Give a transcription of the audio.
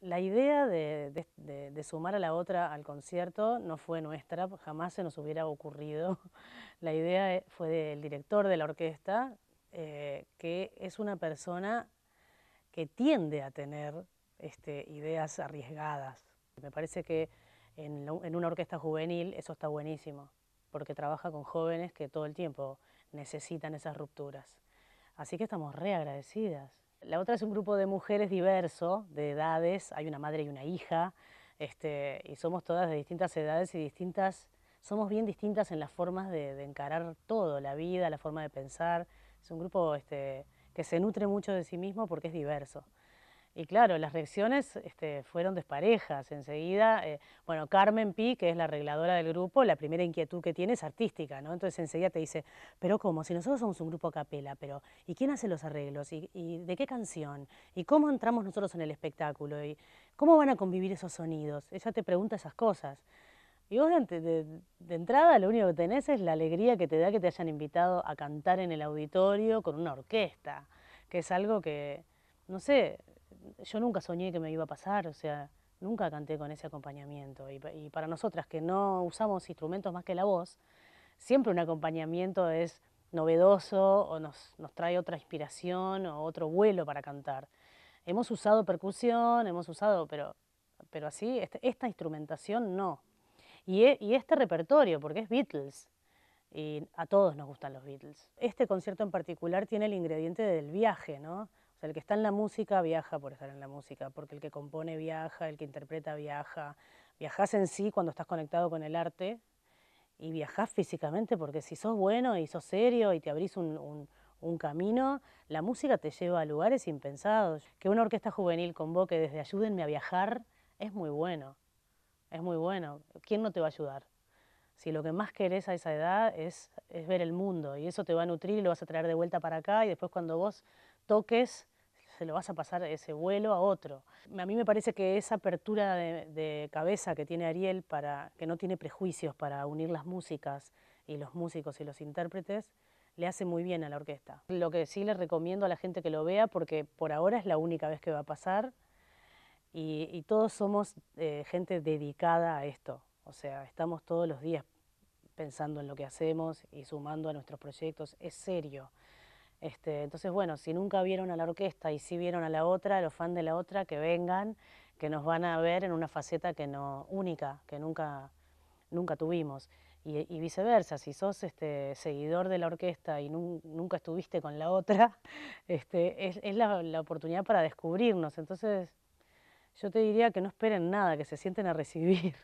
La idea de, sumar a la otra al concierto no fue nuestra, pues jamás se nos hubiera ocurrido. La idea eh, fue del director de la orquesta, eh, que es una persona que tiende a tener este, ideas arriesgadas. Me parece que en, en una orquesta juvenil eso está buenísimo, porque trabaja con jóvenes que todo el tiempo necesitan esas rupturas. Así que estamos re agradecidas. La otra es un grupo de mujeres diverso, de edades, hay una madre y una hija, este, y somos todas de distintas edades y distintas, somos bien distintas en las formas de, encarar todo, la vida, la forma de pensar. Es un grupo este, que se nutre mucho de sí mismo porque es diverso. Y claro, las reacciones este, fueron desparejas. Enseguida, eh, bueno, Carmen Pi, que es la arregladora del grupo, la primera inquietud que tiene es artística, ¿no? Entonces enseguida te dice, pero ¿cómo? Si nosotros somos un grupo a capela, pero ¿y quién hace los arreglos? ¿Y, de qué canción? ¿Y cómo entramos nosotros en el espectáculo? ¿Y cómo van a convivir esos sonidos? Ella te pregunta esas cosas. Y vos de, de, entrada lo único que tenés es la alegría que te da que te hayan invitado a cantar en el auditorio con una orquesta, que es algo que, no sé, yo nunca soñé que me iba a pasar, o sea, nunca canté con ese acompañamiento. Y, para nosotras que no usamos instrumentos más que la voz, siempre un acompañamiento es novedoso o nos, trae otra inspiración o otro vuelo para cantar. Hemos usado percusión, hemos usado, pero, así, este, esta instrumentación no. E, y este repertorio, porque es Beatles, y a todos nos gustan los Beatles. Este concierto en particular tiene el ingrediente del viaje, ¿no? el que está en la música viaja por estar en la música, porque el que compone viaja, el que interpreta viaja. Viajas en sí cuando estás conectado con el arte y viajás físicamente, porque si sos bueno y sos serio y te abrís un, camino, la música te lleva a lugares impensados. Que una orquesta juvenil convoque desde ayúdenme a viajar es muy bueno, es muy bueno. ¿Quién no te va a ayudar? Si lo que más querés a esa edad es ver el mundo y eso te va a nutrir y lo vas a traer de vuelta para acá y después cuando vos toques, se lo vas a pasar ese vuelo a otro. A mí me parece que esa apertura de, cabeza que tiene Ariel, para, que no tiene prejuicios para unir las músicas y los músicos y los intérpretes, le hace muy bien a la orquesta. Lo que sí le recomiendo a la gente que lo vea, porque por ahora es la única vez que va a pasar, y, todos somos eh, gente dedicada a esto, o sea, estamos todos los días pensando en lo que hacemos y sumando a nuestros proyectos, es serio. Este, entonces, bueno, si nunca vieron a la orquesta y si vieron a la otra, los fans de la otra, que vengan, que nos van a ver en una faceta que no, única, que nunca, nunca tuvimos. Y, viceversa, si sos este, seguidor de la orquesta y nunca estuviste con la otra, este, es, la oportunidad para descubrirnos. Entonces, yo te diría que no esperen nada, que se sienten a recibir.